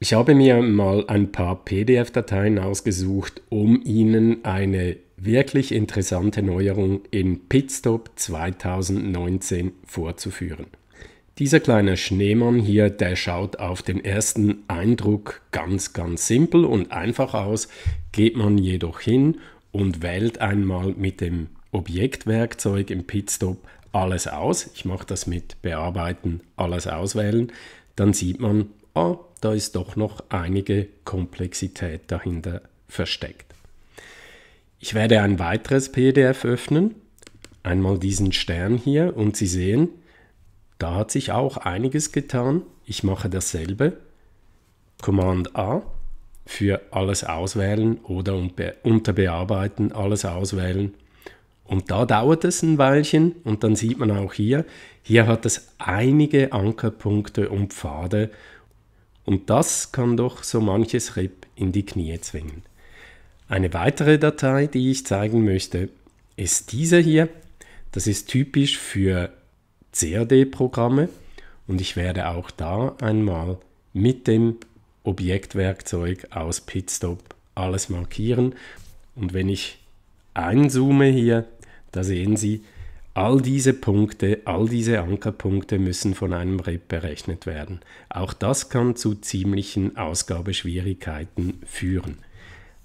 Ich habe mir mal ein paar PDF-Dateien ausgesucht, um Ihnen eine wirklich interessante Neuerung in Pitstop 2019 vorzuführen. Dieser kleine Schneemann hier, der schaut auf den ersten Eindruck ganz, ganz simpel und einfach aus. Geht man jedoch hin und wählt einmal mit dem Objektwerkzeug im Pitstop alles aus. Ich mache das mit Bearbeiten, alles auswählen. Dann sieht man, ah, da ist doch noch einige Komplexität dahinter versteckt. Ich werde ein weiteres PDF öffnen, einmal diesen Stern hier und Sie sehen, da hat sich auch einiges getan. Ich mache dasselbe. Command A für alles auswählen oder unter bearbeiten, alles auswählen. Und da dauert es ein Weilchen und dann sieht man auch hier, hier hat es einige Ankerpunkte und Pfade und das kann doch so manches RIP in die Knie zwingen. Eine weitere Datei, die ich zeigen möchte, ist diese hier. Das ist typisch für CAD-Programme und ich werde auch da einmal mit dem Objektwerkzeug aus Pitstop alles markieren. Und wenn ich einzoome hier, da sehen Sie, All diese Punkte, all diese Ankerpunkte müssen von einem Rep berechnet werden. Auch das kann zu ziemlichen Ausgabeschwierigkeiten führen.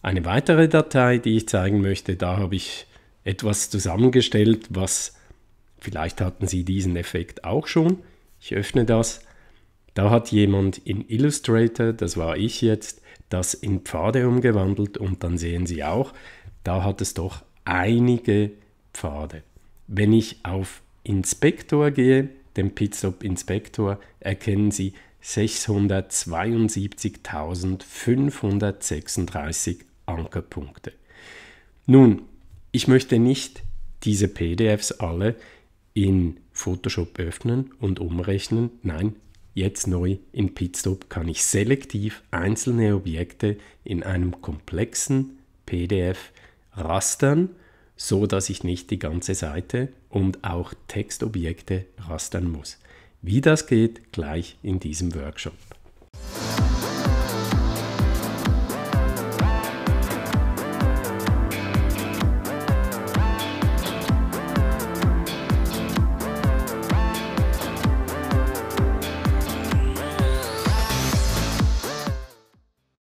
Eine weitere Datei, die ich zeigen möchte, da habe ich etwas zusammengestellt, was vielleicht hatten Sie diesen Effekt auch schon. Ich öffne das. Da hat jemand in Illustrator, das war ich jetzt, das in Pfade umgewandelt und dann sehen Sie auch, da hat es doch einige Pfade. Wenn ich auf Inspektor gehe, den Pitstop Inspektor, erkennen Sie 672.536 Ankerpunkte. Nun, ich möchte nicht diese PDFs alle in Photoshop öffnen und umrechnen. Nein, jetzt neu in Pitstop kann ich selektiv einzelne Objekte in einem komplexen PDF rastern so dass ich nicht die ganze Seite und auch Textobjekte rastern muss. Wie das geht, gleich in diesem Workshop.